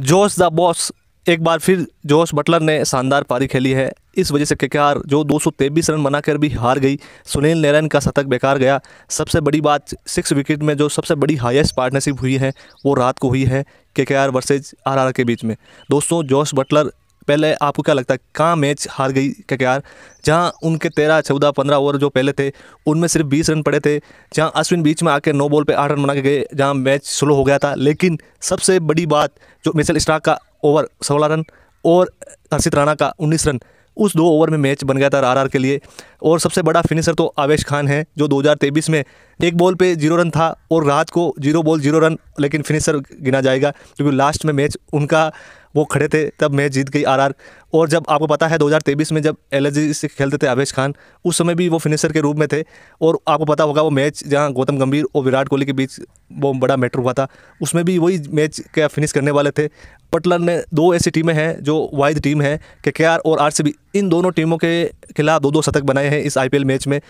जोश the boss एक बार फिर जोश बटलर ने शानदार पारी खेली है इस वजह से केकेआर जो दो रन बनाकर भी हार गई सुनील नारायण का शतक बेकार गया सबसे बड़ी बात सिक्स विकेट में जो सबसे बड़ी हाईएस्ट पार्टनरशिप हुई है वो रात को हुई है केकेआर वर्सेज आरआर के बीच में दोस्तों जोश बटलर पहले आपको क्या लगता है कहाँ मैच हार गई क्या क्या जहाँ उनके तेरह चौदह पंद्रह ओवर जो पहले थे उनमें सिर्फ बीस रन पड़े थे जहाँ अश्विन बीच में आके नौ बॉल पे आठ रन बना के गए जहाँ मैच स्लो हो गया था लेकिन सबसे बड़ी बात जो मिशल स्टार का ओवर सोलह रन और हर्षित राणा का उन्नीस रन उस दो ओवर में मैच बन गया था आर के लिए और सबसे बड़ा फिनिशर तो आवेश खान है जो तेईस में एक बॉल पे जीरो रन था और रात को जीरो बॉल जीरो रन लेकिन फिनिशर गिना जाएगा क्योंकि लास्ट में मैच उनका वो खड़े थे तब मैच जीत गई आर और जब आपको पता है 2023 में जब एल से खेलते थे आवेश खान उस समय भी वो फिनिशर के रूप में थे और आपको पता होगा वो मैच जहां गौतम गंभीर और विराट कोहली के बीच वो बड़ा मैटर हुआ था उसमें भी वही मैच क्या फिनिश करने वाले थे पटलर ने दो ऐसी टीमें हैं जो वाइड टीम है के के और आर इन दोनों टीमों के खिलाफ दो दो शतक बनाए हैं इस आई मैच में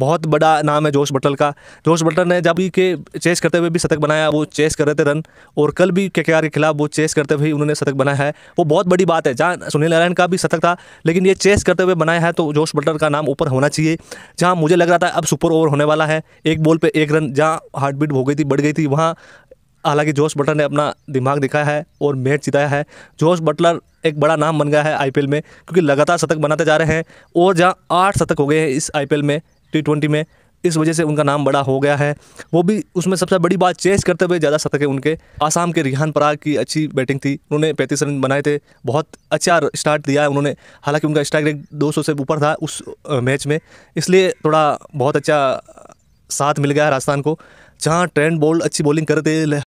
बहुत बड़ा नाम है जोश बटल का जोश बटल ने जब भी के चेस करते हुए भी शतक बनाया वो चेस कर रहे थे रन और कल भी के के खिलाफ वो चेस करते हुए उन्होंने शतक बनाया है वो बहुत बड़ी बात है जहाँ सुनील नारायण इंग्लैंड का भी शतक था लेकिन ये चेस करते हुए बनाया है तो जोश बटलर का नाम ऊपर होना चाहिए जहाँ मुझे लग रहा था अब सुपर ओवर होने वाला है एक बॉल पर एक रन जहाँ हार्ट बीट हो गई थी बढ़ गई थी वहाँ हालांकि जोश बटलर ने अपना दिमाग दिखाया है और मैच जिताया है जोश बटलर एक बड़ा नाम बन गया है आईपीएल में क्योंकि लगातार शतक बनाते जा रहे हैं और जहां आठ शतक हो गए हैं इस आईपीएल में टी में इस वजह से उनका नाम बड़ा हो गया है वो भी उसमें सबसे बड़ी बात चेस करते हुए ज़्यादा है उनके आसाम के रिहान पराग की अच्छी बैटिंग थी उन्होंने पैंतीस रन बनाए थे बहुत अच्छा स्टार्ट दिया है उन्होंने हालांकि उनका स्ट्राइक रेट दो से ऊपर था उस मैच में इसलिए थोड़ा बहुत अच्छा साथ मिल गया राजस्थान को जहाँ ट्रेंड बोल्ड अच्छी बॉलिंग करते